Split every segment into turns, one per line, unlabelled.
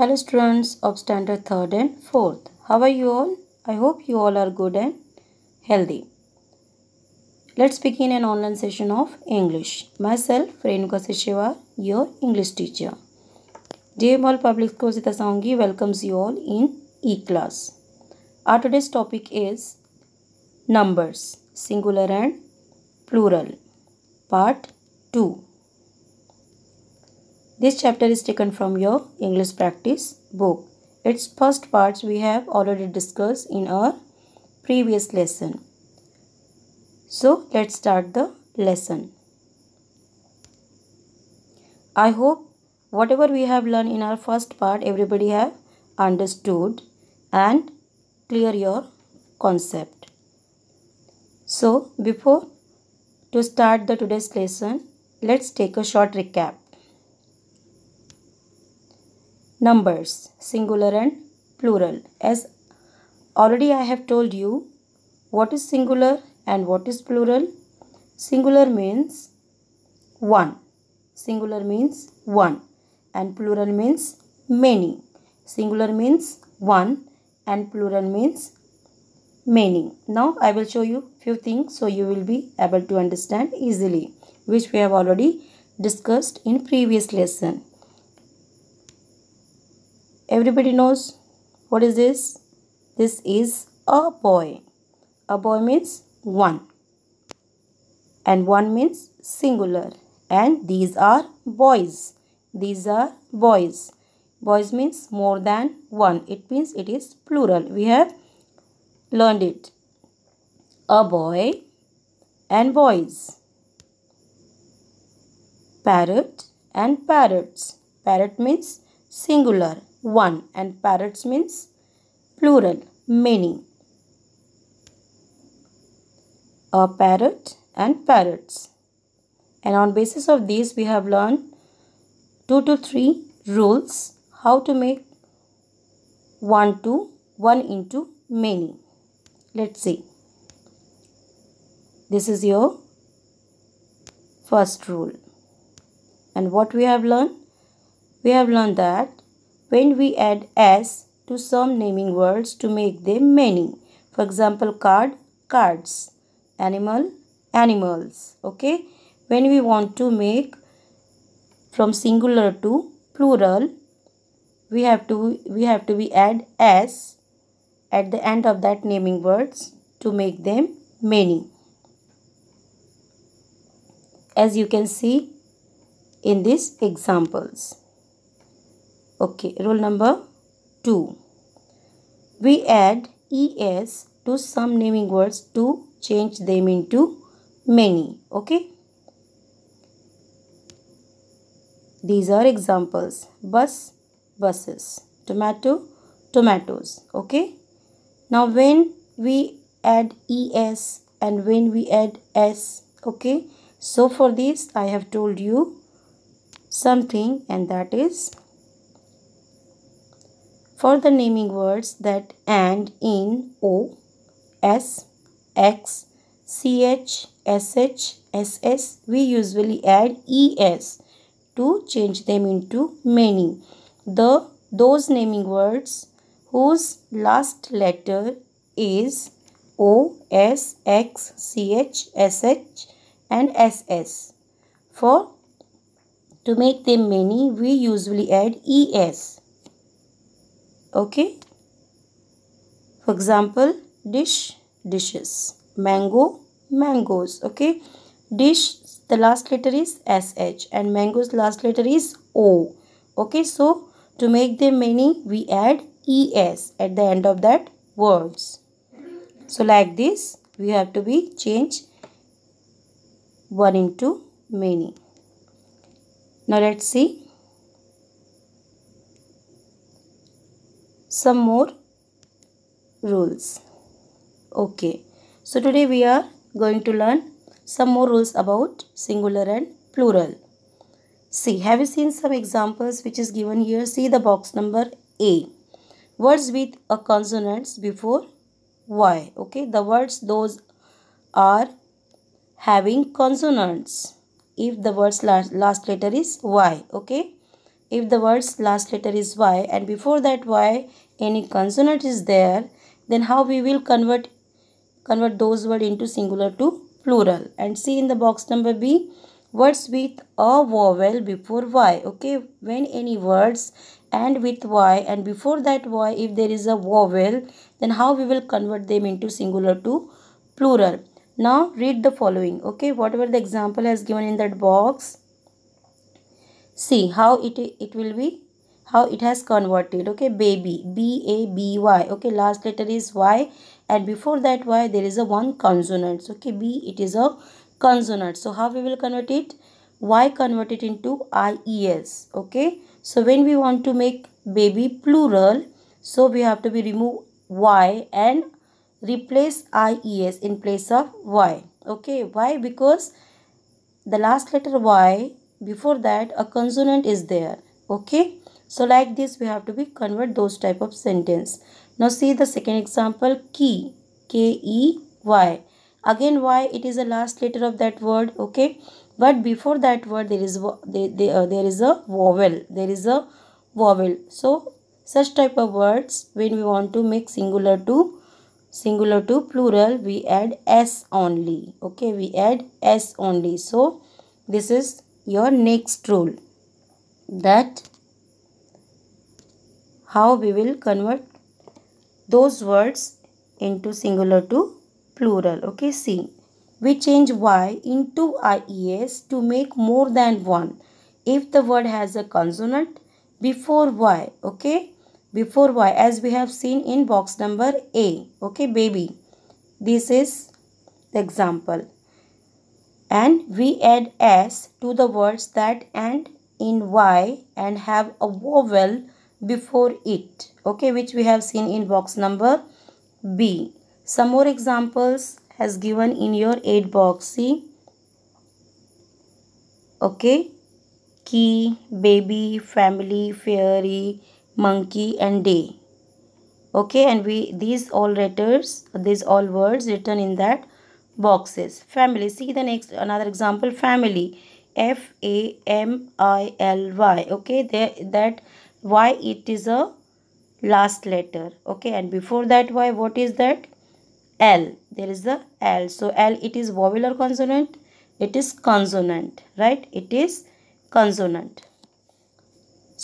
Hello students of standard 3rd and 4th. How are you all? I hope you all are good and healthy. Let's begin an online session of English. Myself, Renuka Seshevar, your English teacher. JM Public School Sitasangi welcomes you all in E-Class. Our today's topic is Numbers, Singular and Plural, Part 2. This chapter is taken from your English practice book. Its first parts we have already discussed in our previous lesson. So let's start the lesson. I hope whatever we have learned in our first part everybody have understood and clear your concept. So before to start the today's lesson, let's take a short recap numbers singular and plural as already I have told you what is singular and what is plural singular means one singular means one and plural means many singular means one and plural means many now I will show you few things so you will be able to understand easily which we have already discussed in previous lesson everybody knows what is this this is a boy a boy means one and one means singular and these are boys these are boys boys means more than one it means it is plural we have learned it a boy and boys parrot and parrots parrot means singular one and parrots means plural many. A parrot and parrots. And on basis of these we have learned two to three rules how to make one to one into many. Let's see. This is your first rule. And what we have learned? We have learned that when we add s to some naming words to make them many. For example, card, cards, animal, animals. Okay. When we want to make from singular to plural, we have to we have to be add s at the end of that naming words to make them many. As you can see in these examples. Okay, rule number 2. We add es to some naming words to change them into many. Okay. These are examples. Bus, buses. Tomato, tomatoes. Okay. Now when we add es and when we add s. Okay. So for this I have told you something and that is for the naming words that and in O, S, X, CH, SH, SS, we usually add ES to change them into many. The those naming words whose last letter is O, S, X, CH, SH and SS. For to make them many, we usually add ES okay for example dish dishes mango mangoes okay dish the last letter is sh and mangoes last letter is o okay so to make them many we add es at the end of that words so like this we have to be change one into many now let's see some more rules okay so today we are going to learn some more rules about singular and plural see have you seen some examples which is given here see the box number a words with a consonants before y okay the words those are having consonants if the words last, last letter is y okay if the word's last letter is y and before that y any consonant is there then how we will convert convert those words into singular to plural and see in the box number b words with a vowel before y okay when any words and with y and before that y if there is a vowel then how we will convert them into singular to plural now read the following okay whatever the example has given in that box see how it it will be how it has converted okay baby b a b y okay last letter is y and before that y there is a one consonant okay b it is a consonant so how we will convert it y convert it into ies okay so when we want to make baby plural so we have to be remove y and replace ies in place of y okay why because the last letter y before that a consonant is there okay so like this we have to be convert those type of sentence now see the second example key k e y again y it is the last letter of that word okay but before that word there is there, there, uh, there is a vowel there is a vowel so such type of words when we want to make singular to singular to plural we add s only okay we add s only so this is your next rule that how we will convert those words into singular to plural. Okay, see. We change y into ies to make more than one if the word has a consonant before y. Okay, before y as we have seen in box number A. Okay, baby. This is the example and we add s to the words that end in y and have a vowel before it okay which we have seen in box number b some more examples has given in your 8 box see okay key baby family fairy monkey and day okay and we these all letters these all words written in that boxes family see the next another example family f a m i l y okay there that y it is a last letter okay and before that why what is that l there is the l so l it is vowel or consonant it is consonant right it is consonant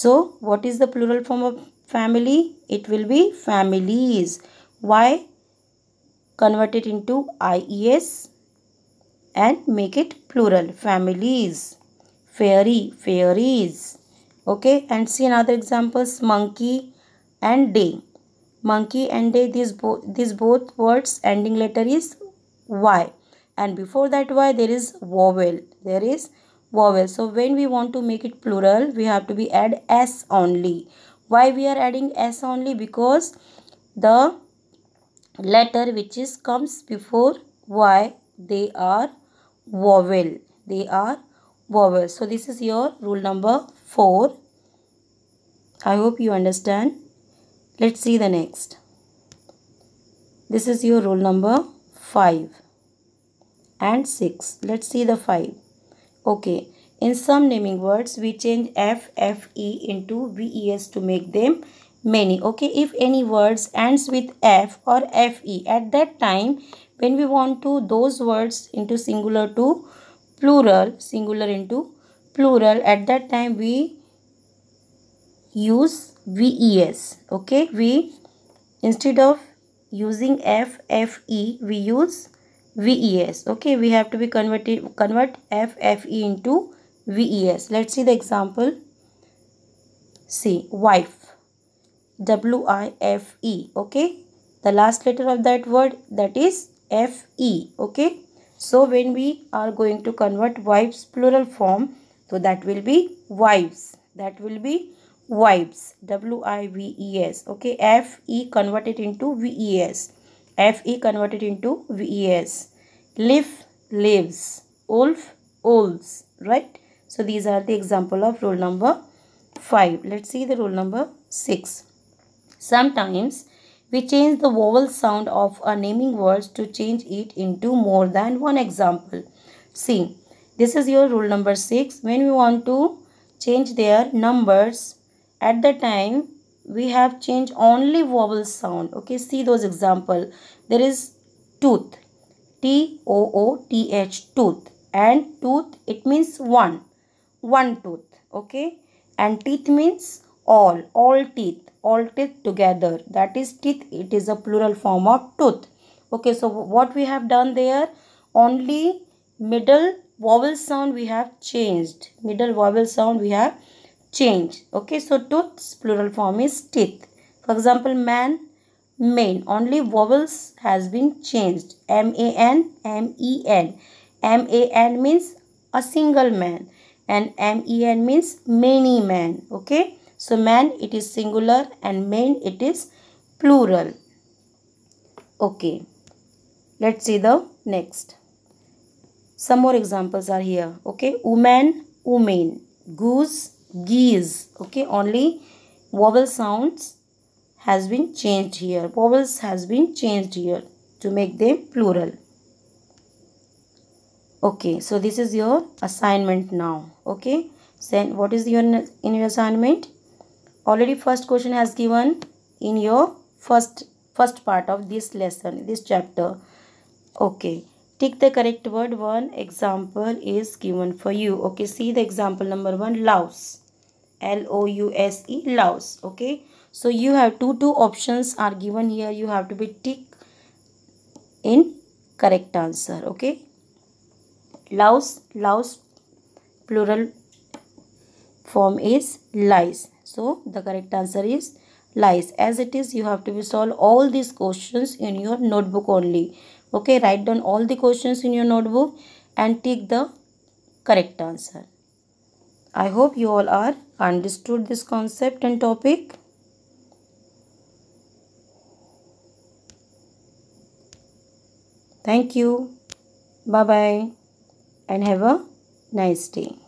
so what is the plural form of family it will be families why convert it into IES and make it plural families fairy fairies okay and see another examples monkey and day monkey and day these both these both words ending letter is y and before that y there is vowel there is vowel so when we want to make it plural we have to be add s only why we are adding s only because the letter which is comes before y they are vowel they are vowel so this is your rule number 4 i hope you understand let's see the next this is your rule number 5 and 6 let's see the 5 okay in some naming words we change f f e into v e s to make them many okay if any words ends with f or fe at that time when we want to those words into singular to plural singular into plural at that time we use ves okay we instead of using f f e we use ves okay we have to be converted convert f f e into ves let's see the example see wife W-I-F-E, okay. The last letter of that word, that is F-E, okay. So, when we are going to convert wives plural form, so that will be wives, that will be wives, W-I-V-E-S, okay. F-E converted into V-E-S, F-E converted into V-E-S. Live, lives, wolf, wolves, right. So, these are the example of rule number 5. Let's see the rule number 6. Sometimes we change the vowel sound of a naming words to change it into more than one example. See, this is your rule number 6. When we want to change their numbers, at the time we have changed only vowel sound. Okay, see those example. There is tooth, T-O-O-T-H, tooth. And tooth, it means one, one tooth. Okay, and teeth means all all teeth all teeth together that is teeth it is a plural form of tooth okay so what we have done there only middle vowel sound we have changed middle vowel sound we have changed okay so tooth's plural form is teeth for example man main only vowels has been changed m a n m e n m a n means a single man and m e n means many men okay so man it is singular and men it is plural. Okay. Let's see the next. Some more examples are here. Okay. Woman, woman, Goose, geese. Okay. Only vowel sounds has been changed here. Vowels has been changed here to make them plural. Okay. So this is your assignment now. Okay. Then what is your in your assignment? already first question has given in your first first part of this lesson this chapter okay take the correct word one example is given for you okay see the example number one louse l o u s e louse okay so you have two two options are given here you have to be tick in correct answer okay louse louse plural form is lies so the correct answer is lies. As it is, you have to be solve all these questions in your notebook only. Okay, write down all the questions in your notebook and take the correct answer. I hope you all are understood this concept and topic. Thank you. Bye-bye and have a nice day.